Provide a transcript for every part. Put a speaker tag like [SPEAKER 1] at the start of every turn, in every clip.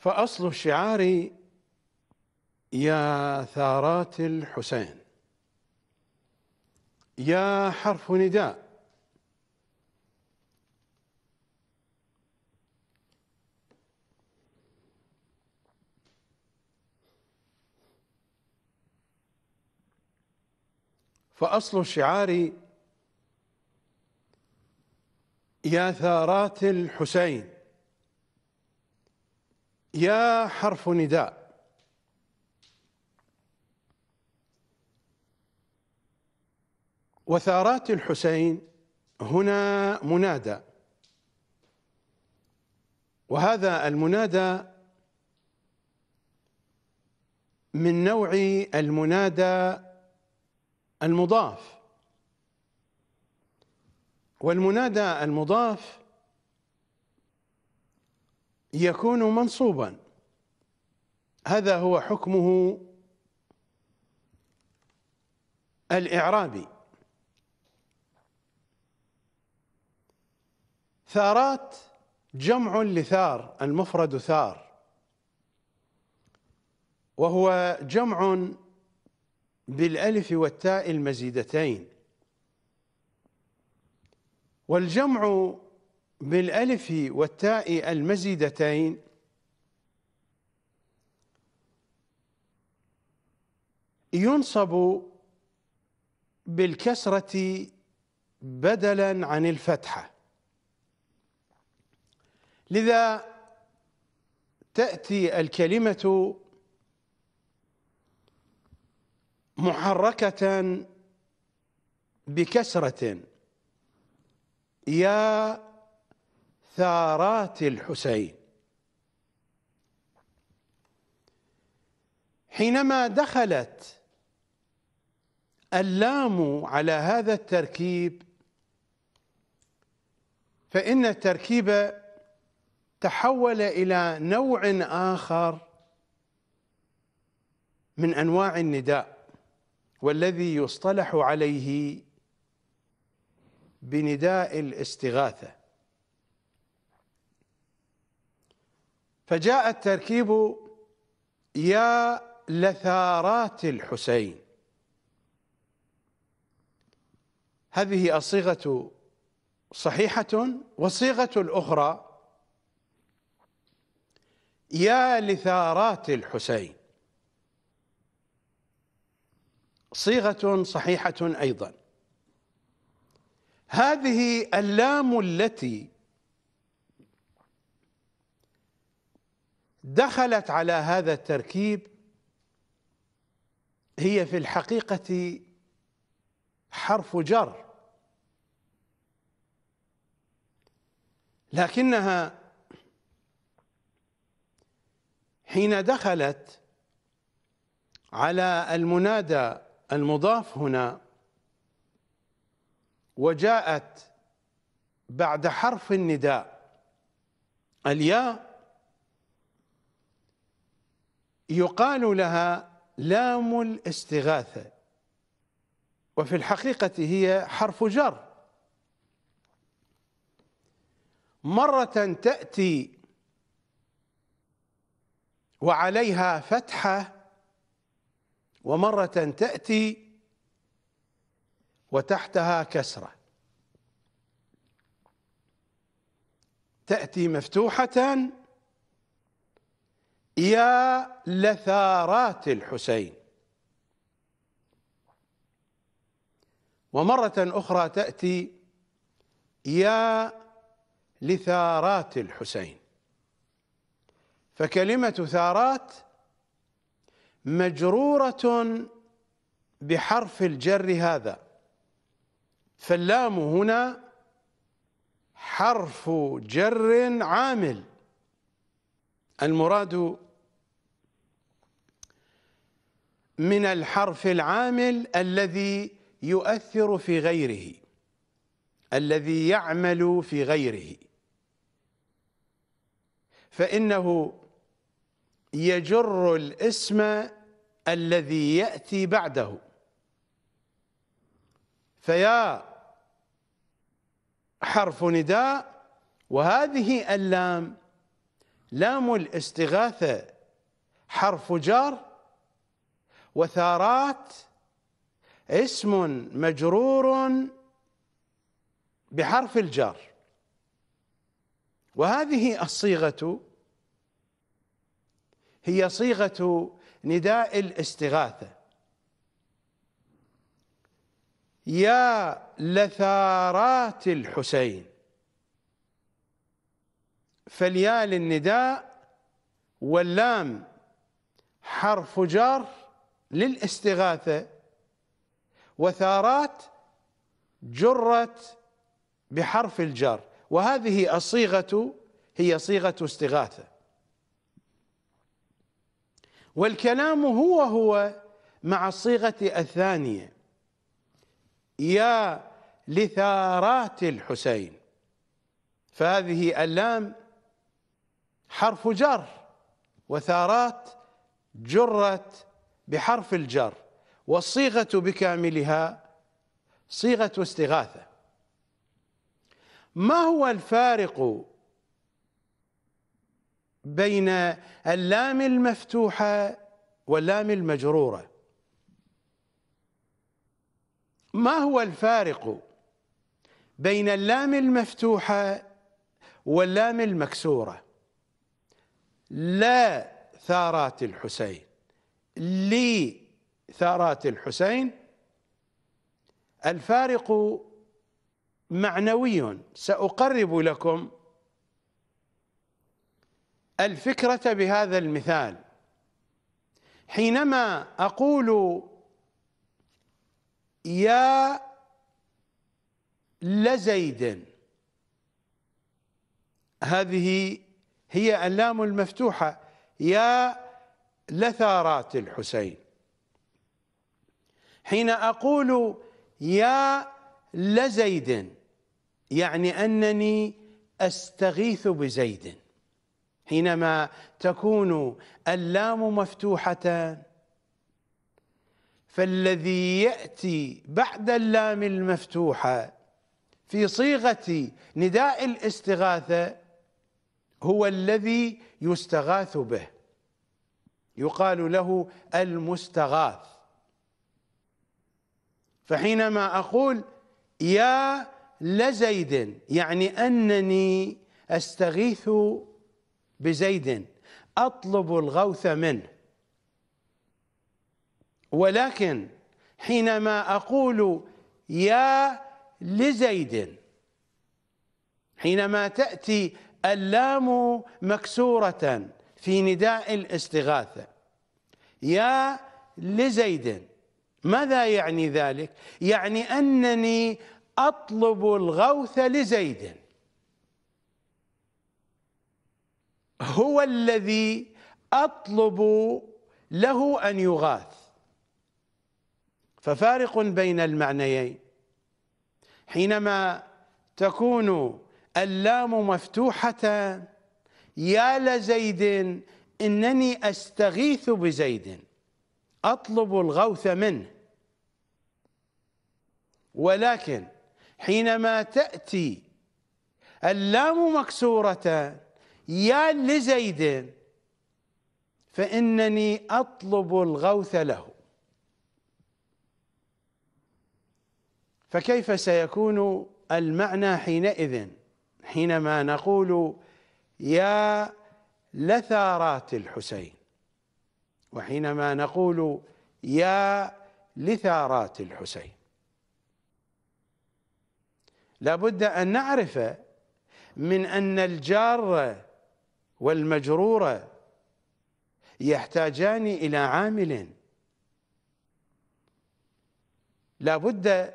[SPEAKER 1] فأصل شعاري يا ثارات الحسين يا حرف نداء فأصل شعاري يا ثارات الحسين يا حرف نداء وثارات الحسين هنا منادى وهذا المنادى من نوع المنادى المضاف والمنادى المضاف يكون منصوبا هذا هو حكمه الإعرابي ثارات جمع لثار المفرد ثار وهو جمع بالألف والتاء المزيدتين والجمع بالألف والتاء المزيدتين ينصب بالكسرة بدلا عن الفتحة لذا تأتي الكلمة محركة بكسرة يا ثارات الحسين حينما دخلت اللام على هذا التركيب فإن التركيب تحول إلى نوع آخر من أنواع النداء والذي يصطلح عليه بنداء الاستغاثة فجاء التركيب يا لثارات الحسين هذه الصيغة صحيحة والصيغة الأخرى يا لثارات الحسين صيغة صحيحة أيضا هذه اللام التي دخلت على هذا التركيب هي في الحقيقة حرف جر لكنها حين دخلت على المنادى المضاف هنا وجاءت بعد حرف النداء الياء يقال لها لام الاستغاثة وفي الحقيقة هي حرف جر مرة تأتي وعليها فتحة ومرة تأتي وتحتها كسرة تأتي مفتوحة يا لثارات الحسين ومرة أخرى تأتي يا لثارات الحسين فكلمة ثارات مجرورة بحرف الجر هذا فاللام هنا حرف جر عامل المراد من الحرف العامل الذي يؤثر في غيره الذي يعمل في غيره فإنه يجر الاسم الذي يأتي بعده فيا حرف نداء وهذه اللام لام الاستغاثة حرف جر وثارات اسم مجرور بحرف الجر وهذه الصيغة هي صيغة نداء الاستغاثة يا لثارات الحسين فالياء للنداء واللام حرف جر للاستغاثة وثارات جرت بحرف الجر وهذه الصيغة هي صيغة استغاثة والكلام هو هو مع الصيغة الثانية يا لثارات الحسين فهذه اللام حرف جر وثارات جرت بحرف الجر والصيغة بكاملها صيغة استغاثة ما هو الفارق بين اللام المفتوحة واللام المجرورة ما هو الفارق بين اللام المفتوحة واللام المكسوره لا ثارات الحسين لي ثارات الحسين الفارق معنوي سأقرب لكم الفكرة بهذا المثال حينما أقول يا لزيد هذه هي اللام المفتوحة يا لثارات الحسين حين أقول يا لزيد يعني أنني أستغيث بزيد حينما تكون اللام مفتوحة فالذي يأتي بعد اللام المفتوحة في صيغة نداء الاستغاثة هو الذي يستغاث به يقال له المستغاث فحينما أقول يا لزيد يعني أنني أستغيث بزيد أطلب الغوث منه ولكن حينما أقول يا لزيد حينما تأتي اللام مكسورة في نداء الاستغاثة يا لزيد ماذا يعني ذلك يعني أنني أطلب الغوث لزيد هو الذي أطلب له أن يغاث ففارق بين المعنيين حينما تكون اللام مفتوحة يا لزيد إنني أستغيث بزيد أطلب الغوث منه ولكن حينما تأتي اللام مكسورة يا لزيد فإنني أطلب الغوث له فكيف سيكون المعنى حينئذ حينما نقول يا لثارات الحسين وحينما نقول يا لثارات الحسين لابد ان نعرف من ان الجار والمجرور يحتاجان الى عامل لابد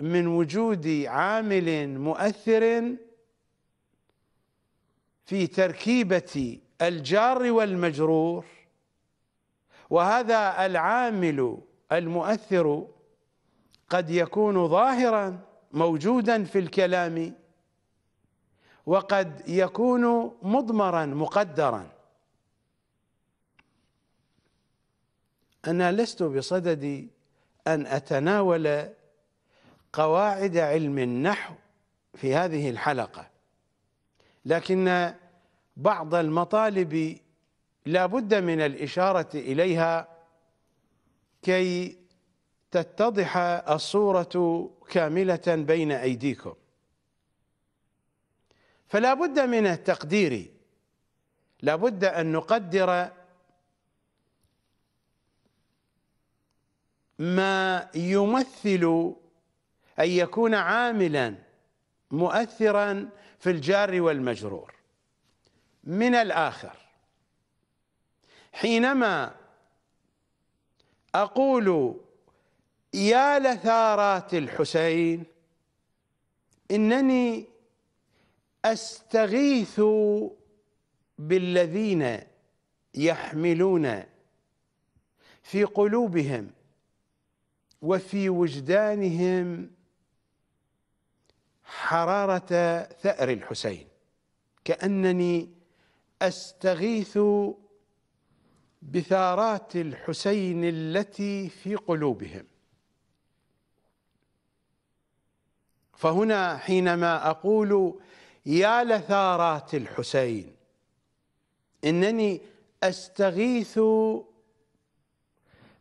[SPEAKER 1] من وجود عامل مؤثر في تركيبة الجار والمجرور وهذا العامل المؤثر قد يكون ظاهرا موجودا في الكلام وقد يكون مضمرا مقدرا انا لست بصدد ان اتناول قواعد علم النحو في هذه الحلقه لكن بعض المطالب لا بد من الإشارة إليها كي تتضح الصورة كاملة بين أيديكم فلا بد من التقدير لا بد أن نقدر ما يمثل أن يكون عاملا مؤثرا في الجار والمجرور من الآخر حينما أقول يا لثارات الحسين إنني أستغيث بالذين يحملون في قلوبهم وفي وجدانهم حرارة ثأر الحسين كأنني استغيث بثارات الحسين التي في قلوبهم فهنا حينما اقول يا لثارات الحسين انني استغيث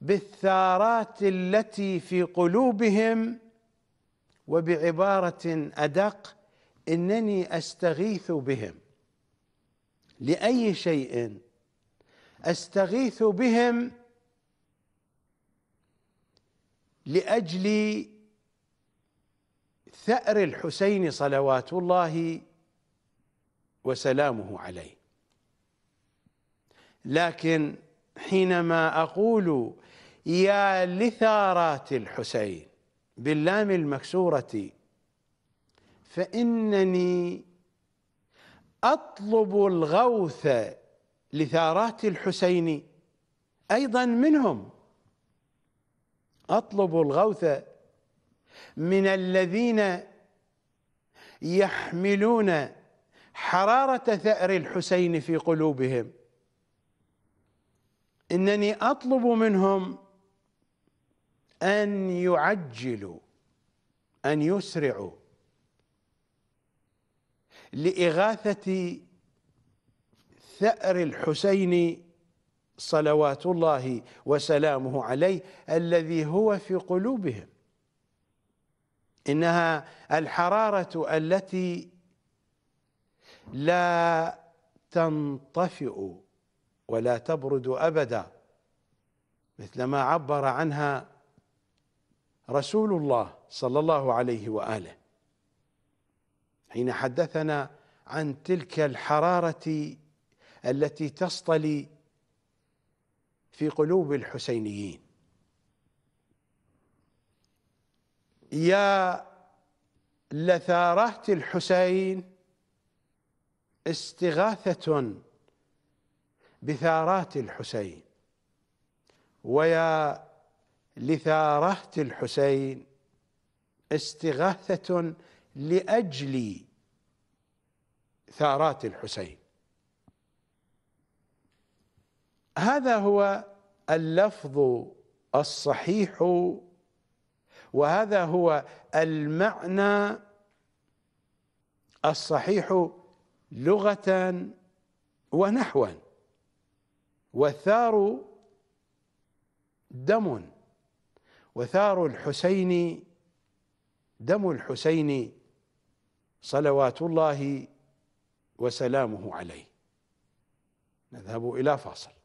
[SPEAKER 1] بالثارات التي في قلوبهم وبعباره ادق انني استغيث بهم لأي شيء أستغيث بهم لأجل ثأر الحسين صلوات الله وسلامه عليه لكن حينما أقول يا لثارات الحسين باللام المكسورة فإنني أطلب الغوث لثارات الحسين أيضا منهم أطلب الغوث من الذين يحملون حرارة ثأر الحسين في قلوبهم إنني أطلب منهم أن يعجلوا أن يسرعوا لإغاثة ثأر الحسين صلوات الله وسلامه عليه الذي هو في قلوبهم إنها الحرارة التي لا تنطفئ ولا تبرد أبدا مثل ما عبر عنها رسول الله صلى الله عليه وآله حين حدثنا عن تلك الحرارة التي تصطلي في قلوب الحسينيين يا لثارات الحسين استغاثة بثارات الحسين ويا لثارات الحسين استغاثة لاجل ثارات الحسين هذا هو اللفظ الصحيح وهذا هو المعنى الصحيح لغه ونحوا والثار دم وثار الحسين دم الحسين صلوات الله وسلامه عليه نذهب إلى فاصل